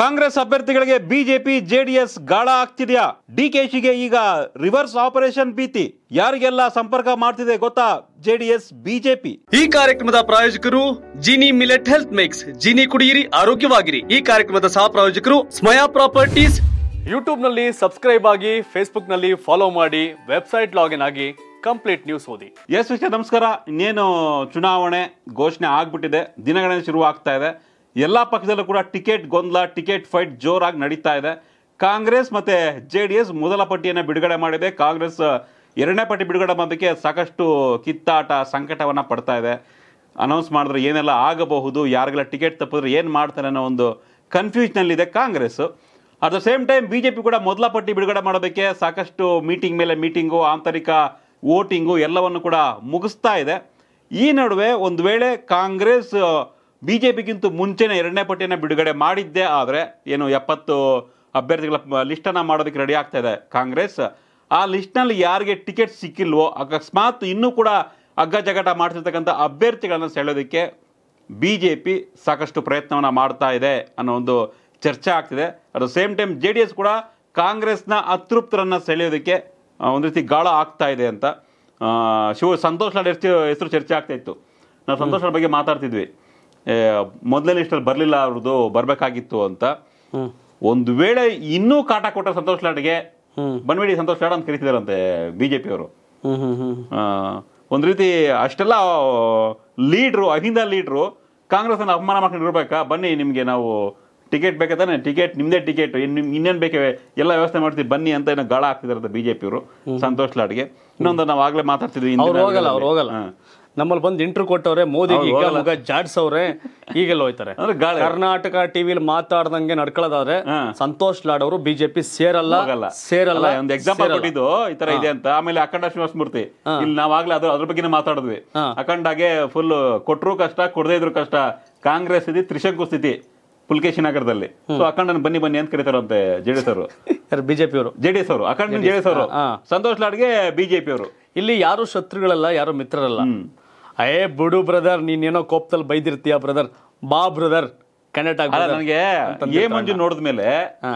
ಕಾಂಗ್ರೆಸ್ ಅಭ್ಯರ್ಥಿಗಳಿಗೆ BJP JDS ಗಾಳ ಆಗ್ತಿದೆಯಾ ಡಿಕೆಶಿಗೆ ಈಗ ರಿವರ್ಸ್ ಆಪರೇಷನ್ ಭೀತಿ ಯಾರಿಗೆಲ್ಲ ಸಂಪರ್ಕ ಮಾಡ್ತಿದೆ ಗೊತ್ತಾ ಜೆಡಿಎಸ್ ಬಿಜೆಪಿ ಈ ಕಾರ್ಯಕ್ರಮದ ಪ್ರಾಯೋಜಕರು Gini millet health mix Gini ಕುಡಿಯಿರಿ ಆರೋಗ್ಯವಾಗಿರಿ ಈ ಕಾರ್ಯಕ್ರಮದ ಸಹ ಪ್ರಾಯೋಜಕರು ಸ್ಮಯಾ ಪ್ರಾಪರ್ಟೀಸ್ ಯೂಟ್ಯೂಬ್ ನಲ್ಲಿ ಸಬ್ಸ್ಕ್ರೈಬ್ ಆಗಿ ಫೇಸ್ಬುಕ್ ನಲ್ಲಿ ಫಾಲೋ ಮಾಡಿ ವೆಬ್ಸೈಟ್ ಲಾಗಿನ್ ಆಗಿ ಕಂಪ್ಲೀಟ್ ನ್ಯೂಸ್ ಓದಿ ಎಸ್ ವಿಷಯ ನಮಸ್ಕಾರ ಇನ್ನೇನು ಚುನಾವಣೆ ಘೋಷಣೆ ಆಗ್ಬಿಟ್ಟಿದೆ ದಿನಗಣನೆ ಶುರು ಆಗ್ತಾ ಇದೆ ಎಲ್ಲ ಪಕ್ಷದಲ್ಲೂ ಕೂಡ ಟಿಕೆಟ್ ಗೊಂದಲ ಟಿಕೆಟ್ ಫೈಟ್ ಜೋರಾಗಿ ನಡೀತಾ ಇದೆ ಕಾಂಗ್ರೆಸ್ ಮತ್ತು ಜೆ ಡಿ ಎಸ್ ಮೊದಲ ಪಟ್ಟಿಯನ್ನು ಬಿಡುಗಡೆ ಮಾಡಿದೆ ಕಾಂಗ್ರೆಸ್ ಎರಡನೇ ಪಟ್ಟಿ ಬಿಡುಗಡೆ ಮಾಡೋದಕ್ಕೆ ಸಾಕಷ್ಟು ಕಿತ್ತಾಟ ಸಂಕಟವನ್ನು ಪಡ್ತಾ ಇದೆ ಅನೌನ್ಸ್ ಮಾಡಿದ್ರೆ ಏನೆಲ್ಲ ಆಗಬಹುದು ಯಾರಿಗೆಲ್ಲ ಟಿಕೆಟ್ ತಪ್ಪಿದ್ರೆ ಏನು ಮಾಡ್ತಾರೆ ಅನ್ನೋ ಒಂದು ಕನ್ಫ್ಯೂಷನಲ್ಲಿದೆ Congress at the same time B J P ಕೂಡ ಮೊದಲ ಪಟ್ಟಿ ಬಿಡುಗಡೆ ಮಾಡೋದಕ್ಕೆ ಸಾಕಷ್ಟು ಮೀಟಿಂಗ್ ಮೇಲೆ ಮೀಟಿಂಗು ಆಂತರಿಕ ವೋಟಿಂಗು ಎಲ್ಲವನ್ನು ಕೂಡ ಮುಗಿಸ್ತಾ ಇದೆ ಈ ನಡುವೆ ಒಂದು ವೇಳೆ ಕಾಂಗ್ರೆಸ್ ಬಿ ಜೆ ಪಿಗಿಂತ ಮುಂಚೆನೇ ಎರಡನೇ ಪಟ್ಟಿಯನ್ನು ಬಿಡುಗಡೆ ಮಾಡಿದ್ದೆ ಆದರೆ ಏನು ಎಪ್ಪತ್ತು ಅಭ್ಯರ್ಥಿಗಳ ಲಿಸ್ಟನ್ನು ಮಾಡೋದಕ್ಕೆ ರೆಡಿ ಆಗ್ತಾ ಇದೆ ಕಾಂಗ್ರೆಸ್ ಆ ಲಿಸ್ಟ್ನಲ್ಲಿ ಯಾರಿಗೆ ಟಿಕೆಟ್ ಸಿಕ್ಕಿಲ್ವೋ ಅಕಸ್ಮಾತ್ ಇನ್ನೂ ಕೂಡ ಅಗ್ಗ ಜಗಟ ಮಾಡ್ತಿರ್ತಕ್ಕಂಥ ಅಭ್ಯರ್ಥಿಗಳನ್ನು ಸೆಳೆಯೋದಕ್ಕೆ ಬಿ ಜೆ ಪಿ ಸಾಕಷ್ಟು ಪ್ರಯತ್ನವನ್ನು ಮಾಡ್ತಾ ಇದೆ ಅನ್ನೋ ಒಂದು ಚರ್ಚೆ ಆಗ್ತಿದೆ at same time J D S ಕೂಡ ಕಾಂಗ್ರೆಸ್ನ ಅತೃಪ್ತರನ್ನು ಸೆಳೆಯೋದಕ್ಕೆ ಒಂದು ರೀತಿ ಗಾಳ ಆಗ್ತಾ ಇದೆ ಅಂತ ಶಿವ ಸಂತೋಷ್ ಲಾಡ್ ಹೆಸರು ಚರ್ಚೆ ಆಗ್ತಾ ಇತ್ತು ನಾವು ಸಂತೋಷ್ ಬಗ್ಗೆ ಮಾತಾಡ್ತಿದ್ವಿ ಮೊದಲನೇ ಲಿಸ್ಟಲ್ಲಿ ಬರಲಿಲ್ಲ ಅವ್ರದ್ದು ಬರಬೇಕಾಗಿತ್ತು ಅಂತ ಒಂದು ವೇಳೆ ಇನ್ನೂ ಕಾಟ ಕೊಟ್ಟ ಸಂತೋಷ್ ಲಾಡ್ಗೆ ಬಂದ್ಬಿಡಿ ಸಂತೋಷ್ ಲಾಡ್ ಅಂತ ಕರಿತಿದಾರಂತೆ ಬಿ ಜೆ ಪಿಯವರು ಒಂದು ರೀತಿ ಅಷ್ಟೆಲ್ಲ ಲೀಡ್ರು ಅಹಿಂದ ಲೀಡ್ರು ಕಾಂಗ್ರೆಸ್ನ ಅಪಮಾನ ಮಾಡ್ಕೊಂಡಿರ್ಬೇಕಾ ಬನ್ನಿ ನಿಮಗೆ ನಾವು ಟಿಕೆಟ್ ಬೇಕಾದಾನೆ ಟಿಕೆಟ್ ನಿಮ್ದೇ ಟಿಕೆಟ್ ಇನ್ನೇನ್ ಇನ್ನೇನು ಬೇಕೇ ಎಲ್ಲ ವ್ಯವಸ್ಥೆ ಮಾಡ್ತೀವಿ ಬನ್ನಿ ಅಂತ ಏನೋ ಗಾಳ ಹಾಕ್ತಿದಾರಂತೆ ಬಿ ಜೆ ಸಂತೋಷ್ ಲಾಡ್ಗೆ ಇನ್ನೊಂದು ನಾವು ಆಗಲೇ ಮಾತಾಡ್ತಿದ್ವಿ ಹೋಗಲ್ಲ ನಮ್ಮಲ್ಲಿ ಬಂದು ಇಂಟರ್ವ್ಯೂ ಕೊಟ್ಟವ್ರೆ ಮೋದಿ ಈಗ ಮಗ ಜಾಡ್ಸವ್ರೆ ಈಗೆಲ್ಲ ಹೋಯ್ತಾರೆ ಕರ್ನಾಟಕ ಟಿವಿಲಿ ಮಾತಾಡ್ದಂಗೆ ನಡ್ಕೊಳ್ಳೋದಾದ್ರೆ ಸಂತೋಷ್ ಲಾಡ್ ಅವರು ಬಿಜೆಪಿ ಸೇರಲ್ಲ ಸೇರಲ್ಲ ಒಂದು ಎಕ್ಸಾಂಪಲ್ ಕೊಟ್ಟಿದ್ದು ಈ ತರ ಇದೆ ಅಂತ ಆಮೇಲೆ ಅಖಂಡ ಮೂರ್ತಿ ಇಲ್ಲಿ ನಾವಾಗ್ಲೇ ಅದ್ರ ಬಗ್ಗೆ ಮಾತಾಡಿದ್ವಿ ಅಖಂಡಾಗೆ ಫುಲ್ ಕೊಟ್ರು ಕಷ್ಟ ಕೊಡದೇ ಇದ್ರು ಕಷ್ಟ ಕಾಂಗ್ರೆಸ್ ಇದೆ ತ್ರಿಶಂಕು ಸ್ಥಿತಿ ಪುಲ್ಕೇಶಿ ನಗರದಲ್ಲಿ ಸೊ ಅಖಂಡನ ಬನ್ನಿ ಬನ್ನಿ ಅಂತ ಕರೀತಾರಂತೆ ಜೆಡಿಎಸ್ ಅವರು ಬಿಜೆಪಿ ಅವರು ಜೆಡಿಎಸ್ ಅವರು ಅಖಂಡ ಜೆಡಿಎಸ್ ಅವರು ಸಂತೋಷ್ ಲಾಡ್ಗೆ ಬಿಜೆಪಿ ಅವರು ಇಲ್ಲಿ ಯಾರು ಶತ್ರುಗಳಲ್ಲ ಯಾರು ಮಿತ್ರರಲ್ಲ ಅಯ್ಯ ಬಿಡು ಬ್ರದರ್ ನೀನ್ ಏನೋ ಕೋಪದಲ್ಲಿ ಬೈದಿರ್ತೀಯ ಬ್ರದರ್ ಬಾ ಬ್ರದರ್ ಕನೆಕ್ಟ್ ಆಗ ನನಗೆ ಏ ಮಂಜು ನೋಡಿದ ಮೇಲೆ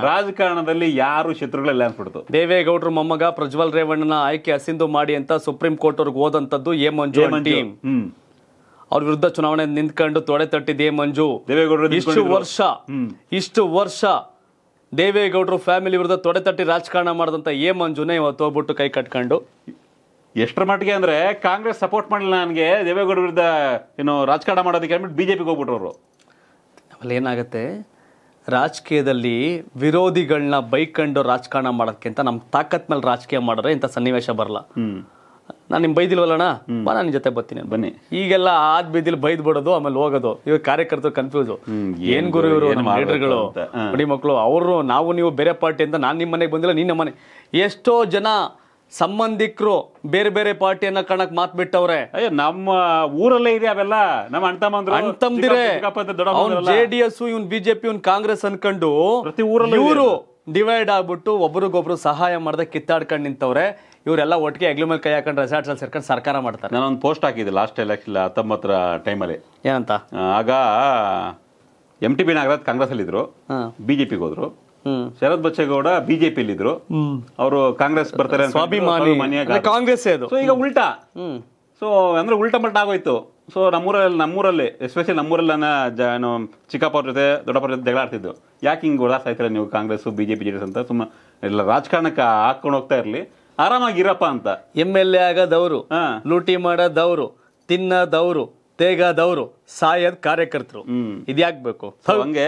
ರಾಜಕಾರಣದಲ್ಲಿ ಯಾರು ಶತ್ರುಗಳೆಲ್ಲ ಅನ್ಸ್ಬಿಡ್ತು ದೇವೇಗೌಡರು ಮೊಮ್ಮಗ ಪ್ರಜ್ವಲ್ ರೇವಣ್ಣನ ಆಯ್ಕೆ ಅಸಿಂಧು ಮಾಡಿ ಅಂತ ಸುಪ್ರೀಂ ಕೋರ್ಟ್ ಅವ್ರಿಗೆ ಹೋದಂತದ್ದು ಎ ಮಂಜು ಟೀಮ್ ಅವ್ರ ವಿರುದ್ಧ ಚುನಾವಣೆ ನಿಂತ್ಕೊಂಡು ತೊಡೆ ತಟ್ಟಿದೆ ಮಂಜು ದೇವೇಗೌಡರು ಇಷ್ಟು ವರ್ಷ ಇಷ್ಟು ವರ್ಷ ದೇವೇಗೌಡರು ಫ್ಯಾಮಿಲಿ ವಿರುದ್ಧ ತೊಡೆ ತಟ್ಟಿ ರಾಜಕಾರಣ ಮಾಡಿದಂತ ಎ ಮಂಜುನೇ ಇವತ್ತು ಹೋಗ್ಬಿಟ್ಟು ಕೈ ಕಟ್ಕೊಂಡು ಎಷ್ಟರ ಮಟ್ಟಿಗೆ ಅಂದರೆ ಕಾಂಗ್ರೆಸ್ ಸಪೋರ್ಟ್ ಮಾಡಲಿಲ್ಲ ನನಗೆ ದೇವೇಗೌಡ ವಿರುದ್ಧ ಏನು ರಾಜಕಾರಣ ಮಾಡೋದಕ್ಕೆ ಅಂದ್ಬಿಟ್ಟು ಬಿ ಜೆ ಪಿಗೆ ಹೋಗ್ಬಿಟ್ರವರು ಆಮೇಲೆ ಏನಾಗುತ್ತೆ ರಾಜಕೀಯದಲ್ಲಿ ವಿರೋಧಿಗಳನ್ನ ಬೈಕಂಡು ರಾಜಕಾರಣ ಮಾಡೋಕ್ಕಿಂತ ನಮ್ಮ ತಾಕತ್ ಮೇಲೆ ರಾಜಕೀಯ ಮಾಡಿದ್ರೆ ಇಂಥ ಸನ್ನಿವೇಶ ಬರಲ್ಲ ನಾನು ನಿಮ್ ಬೈದಿಲ್ವಲ್ಲಣ್ಣ ಬಾ ನಾನು ಜೊತೆ ಬರ್ತೀನಿ ಬನ್ನಿ ಈಗೆಲ್ಲ ಆದ್ ಬೀದಿಲಿ ಬೈದ್ ಬಿಡೋದು ಆಮೇಲೆ ಹೋಗೋದು ಇವಾಗ ಕಾರ್ಯಕರ್ತರು ಕನ್ಫ್ಯೂಸ್ ಏನ್ ಗುರು ಇವರು ಲೀಡರ್ಗಳು ಮಕ್ಕಳು ಅವರು ನಾವು ನೀವು ಬೇರೆ ಪಾರ್ಟಿ ಅಂತ ನಾನು ನಿಮ್ಮ ಮನೆಗೆ ಬಂದಿಲ್ಲ ನಿನ್ನ ಮನೆ ಎಷ್ಟೋ ಜನ ಸಂಬಂಧಿಕರು ಬೇರೆ ಬೇರೆ ಪಾರ್ಟಿಯನ್ನ ಕಣಕ್ ಮಾತ್ ಬಿಟ್ಟವ್ರೆ ನಮ್ಮ ಊರಲ್ಲೇ ಇದೆ ಅವೆಲ್ಲ ನಮ್ಮ ಅಣ್ತಮ್ಮಂದ್ರು ಅಣ್ತಮ್ದಿರೆ ಜೆ ಡಿ ಎಸ್ ಇವ್ನ್ ಬಿಜೆಪಿ ಇವ್ನ್ ಕಾಂಗ್ರೆಸ್ ಅನ್ಕೊಂಡು ಪ್ರತಿ ಊರಲ್ಲಿ ಇವರು ಡಿವೈಡ್ ಆಗ್ಬಿಟ್ಟು ಒಬ್ರಿಗೊಬ್ರು ಸಹಾಯ ಮಾಡದೆ ಕಿತ್ತಾಡ್ಕೊಂಡು ನಿಂತವ್ರೆ ಇವರೆಲ್ಲ ಒಟ್ಟಿಗೆ ಹೆಗ್ಲು ಮೇಲೆ ಕೈ ಹಾಕೊಂಡು ಅಲ್ಲಿ ಸೇರ್ಕೊಂಡು ಸರ್ಕಾರ ಮಾಡ್ತಾರೆ ನಾನೊಂದು ಪೋಸ್ಟ್ ಹಾಕಿದ್ದೆ ಲಾಸ್ಟ್ ಎಲೆಕ್ಷನ್ ಹತ್ತೊಂಬತ್ತರ ಟೈಮಲ್ಲಿ ಏನಂತ ಆಗ M T B Nagaraj Congress ಅಲ್ಲಿ ಇದ್ರು ಬಿಜೆಪಿಗೆ ಹೋದ್ರು ಶರದ್ ಬಚ್ಚೇಗೌಡ ಬಿಜೆಪಿ ಇದ್ರು ಅವರು ಕಾಂಗ್ರೆಸ್ ಬರ್ತಾರೆ ಕಾಂಗ್ರೆಸ್ ಈಗ ಉಲ್ಟಾ ಸೊ ಅಂದ್ರೆ ಉಲ್ಟಾ ಪಲ್ಟ ಆಗೋಯ್ತು ಸೊ ನಮ್ಮೂರಲ್ಲಿ ನಮ್ಮೂರಲ್ಲಿ ಎಸ್ಪೆಷಲಿ ನಮ್ಮೂರಲ್ಲಿ ನಾನು ಚಿಕ್ಕಪ್ಪ ಜೊತೆ ದೊಡ್ಡಪ್ಪರ ಜೊತೆ ಜಗಳ ಯಾಕೆ ಹಿಂಗೆ ಉದಾಸ ಆಯ್ತಾರೆ ನೀವು ಕಾಂಗ್ರೆಸ್ ಬಿಜೆಪಿ ಜೆಡಿಎಸ್ ಅಂತ ಸುಮ್ಮ ಎಲ್ಲ ರಾಜಕಾರಣಕ್ಕೆ ಹಾಕೊಂಡು ಹೋಗ್ತಾ ಇರಲಿ ಆರಾಮಾಗಿರಪ್ಪ ಅಂತ ಎಮ್ ಎಲ್ ಎ ಆಗದವರು ಲೂಟಿ ಮಾಡೋದವ್ರು ತಿನ್ನೋದವ್ರು ತೇಗಾದವರು ಸಾಯದ್ ಕಾರ್ಯಕರ್ತರು ಇದ್ಯಾಕ್ಬೇಕು ಹಂಗೆ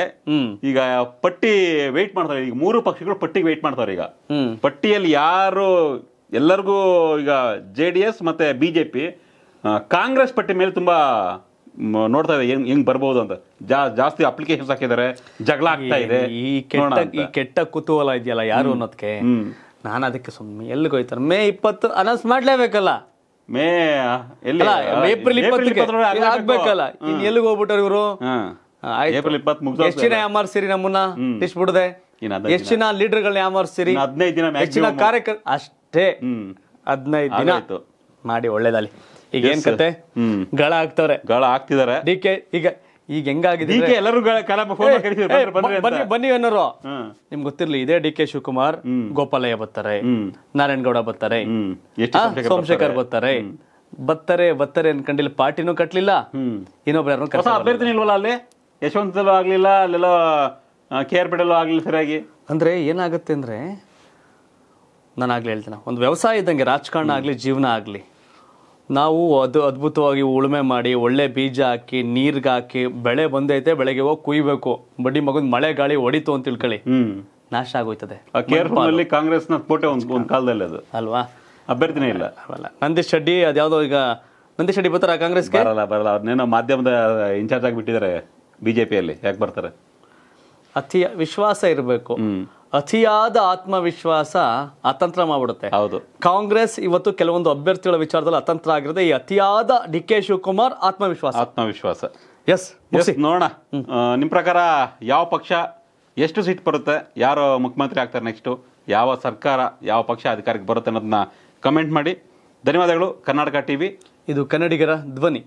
ಈಗ ಪಟ್ಟಿ ವೆಯ್ಟ್ ಮಾಡ್ತಾರೆ ಈಗ ಮೂರು ಪಕ್ಷಗಳು ಪಟ್ಟಿಗೆ ವೆಯ್ಟ್ ಮಾಡ್ತಾರೆ ಈಗ ಪಟ್ಟಿಯಲ್ಲಿ ಯಾರು ಎಲ್ಲರಿಗೂ ಈಗ ಜೆ ಡಿ ಎಸ್ ಮತ್ತೆ ಬಿಜೆಪಿ ಕಾಂಗ್ರೆಸ್ ಪಟ್ಟಿ ಮೇಲೆ ತುಂಬಾ ನೋಡ್ತಾ ಇದೆ ಹೆಂಗ್ ಹೆಂಗ್ ಅಂತ ಜಾಸ್ತಿ ಅಪ್ಲಿಕೇಶನ್ಸ್ ಹಾಕಿದ್ದಾರೆ ಜಗಳ ಆಗ್ತಾ ಇದೆ ಈ ಕೆಟ್ಟ ಈ ಕೆಟ್ಟ ಕುತೂಹಲ ಇದೆಯಲ್ಲ ಯಾರು ಅನ್ನೋದಕ್ಕೆ ನಾನು ಅದಕ್ಕೆ ಸುಮ್ಮನೆ ಎಲ್ಲಿಗೆ ಹೋಯ್ತಾರೆ ಮೇ ಇಪ್ಪತ್ತು ಅನೌನ್ಸ್ ಮಾಡಲೇಬೇಕಲ್ಲ ಮೇ ಎಲ್ಲಿ ಏಪ್ರಿಲ್ ಇಪ್ಪತ್ತಕ್ಕೆ ಆಗ್ಬೇಕಲ್ಲ ಇನ್ ಎಲ್ಲಿಗೆ ಹೋಗ್ಬಿಟ್ಟಾರ ಇವರು ಏಪ್ರಿಲ್ ಇಪ್ಪತ್ತ್ ಮುಗಿದ ಎಷ್ಟು ಜನ ಯಾಮಾರಿಸಿರಿ ನಮ್ಮನ್ನ ಎಷ್ಟು ಬಿಡದೆ ಲೀಡರ್ ಜನ ಲೀಡರ್ಗಳನ್ನ ಯಾಮಾರಿಸಿರಿ ಹದಿನೈದು ದಿನ ಹೆಚ್ಚಿನ ಕಾರ್ಯಕ್ರಮ ಅಷ್ಟೇ ಹದಿನೈದು ದಿನ ಮಾಡಿ ಒಳ್ಳೇದಲ್ಲಿ ಈಗ ಏನ್ ಕತೆ ಗಳ ಹಾಕ್ತವ್ರೆ ಗಳ ಹಾಕ್ತಿದಾರೆ ಡಿ ಕೆ ಈಗ ಈಗ ಹೆಂಗಾಗಿದೆ ಎಲ್ಲರೂ ಬನ್ನಿ ಬನ್ನಿ ಅನ್ನೋರು ನಿಮ್ಗೆ ಗೊತ್ತಿರ್ಲಿ ಇದೇ ಡಿ ಕೆ ಶಿವಕುಮಾರ್ ಗೋಪಾಲಯ್ಯ ಬರ್ತಾರೆ ನಾರಾಯಣಗೌಡ ಬರ್ತಾರೆ ಸೋಮಶೇಖರ್ ಬರ್ತಾರೆ ಬತ್ತರೆ ಬತ್ತರೆ ಅನ್ಕೊಂಡಿಲ್ಲ ಪಾರ್ಟಿನೂ ಕಟ್ಲಿಲ್ಲ ಇನ್ನೊಬ್ರು ಅಭ್ಯರ್ಥಿ ಇಲ್ವಲ್ಲ ಅಲ್ಲಿ ಯಶವಂತದಲ್ಲೂ ಆಗ್ಲಿಲ್ಲ ಅಲ್ಲೆಲ್ಲ ಕೆ ಆರ್ ಆಗ್ಲಿಲ್ಲ ಸರಿಯಾಗಿ ಅಂದ್ರೆ ಏನಾಗುತ್ತೆ ಅಂದ್ರೆ ನಾನಾಗ್ಲಿ ಹೇಳ್ತೇನೆ ಒಂದು ವ್ಯವಸಾಯ ಇದ್ದಂಗೆ ರಾಜಕಾರಣ ಆಗ್ಲಿ ಜೀವನ ಆಗ್ಲಿ ನಾವು ಅದು ಅದ್ಭುತವಾಗಿ ಉಳುಮೆ ಮಾಡಿ ಒಳ್ಳೆ ಬೀಜ ಹಾಕಿ ನೀರ್ಗೆ ಹಾಕಿ ಬೆಳೆ ಬಂದೈತೆ ಬೆಳಗ್ಗೆ ಹೋಗಿ ಕುಯ್ಬೇಕು ಬಡ್ಡಿ ಮಗನ್ ಮಳೆ ಗಾಳಿ ಹೊಡಿತು ಅಂತ ತಿಳ್ಕೊಳ್ಳಿ ನಾಶ ಆಗೋಯ್ತದೆ ಕಾಂಗ್ರೆಸ್ ಕಾಂಗ್ರೆಸ್ನ ಕಾಲದಲ್ಲಿ ಅದು ಅಲ್ವಾ ಅಭ್ಯರ್ಥಿನೇ ಇಲ್ಲ ನಂದಿಶ್ ನಂದಿ ಶೆಡ್ಡಿ ಅದ್ಯಾವುದೋ ಈಗ ನಂದಿ ಶೆಡ್ಡಿ ಬರ್ತಾರ ಕಾಂಗ್ರೆಸ್ಗೆ ಬರಲ್ಲ ಬರಲ್ಲ ಅವ್ರನ್ನೇನೋ ಮಾಧ್ಯಮದ ಇನ್ಚಾರ್ಜ್ ಆಗಿಬಿಟ್ಟಿದ್ದಾರೆ ಬಿಜೆಪಿಯಲ್ಲಿ ಯಾಕೆ ಬರ್ತಾರೆ ಅತಿ ವಿಶ್ವಾಸ ಇರಬೇಕು ಅತಿಯಾದ ಆತ್ಮವಿಶ್ವಾಸ ಅತಂತ್ರ ಮಾಡ್ಬಿಡುತ್ತೆ ಹೌದು ಕಾಂಗ್ರೆಸ್ ಇವತ್ತು ಕೆಲವೊಂದು ಅಭ್ಯರ್ಥಿಗಳ ವಿಚಾರದಲ್ಲಿ ಅತಂತ್ರ ಆಗಿರದೆ ಈ ಅತಿಯಾದ ಡಿ ಕೆ ಶಿವಕುಮಾರ್ ಆತ್ಮವಿಶ್ವಾಸ ಆತ್ಮವಿಶ್ವಾಸ ಎಸ್ ಎಸ್ ನೋಡೋಣ ನಿಮ್ಮ ಪ್ರಕಾರ ಯಾವ ಪಕ್ಷ ಎಷ್ಟು ಸೀಟ್ ಬರುತ್ತೆ ಯಾರು ಮುಖ್ಯಮಂತ್ರಿ ಆಗ್ತಾರೆ ನೆಕ್ಸ್ಟು ಯಾವ ಸರ್ಕಾರ ಯಾವ ಪಕ್ಷ ಅಧಿಕಾರಕ್ಕೆ ಬರುತ್ತೆ ಅನ್ನೋದನ್ನ ಕಮೆಂಟ್ ಮಾಡಿ ಧನ್ಯವಾದಗಳು ಕರ್ನಾಟಕ ಟಿವಿ ಇದು ಕನ್ನಡಿಗರ ಧ್ವನಿ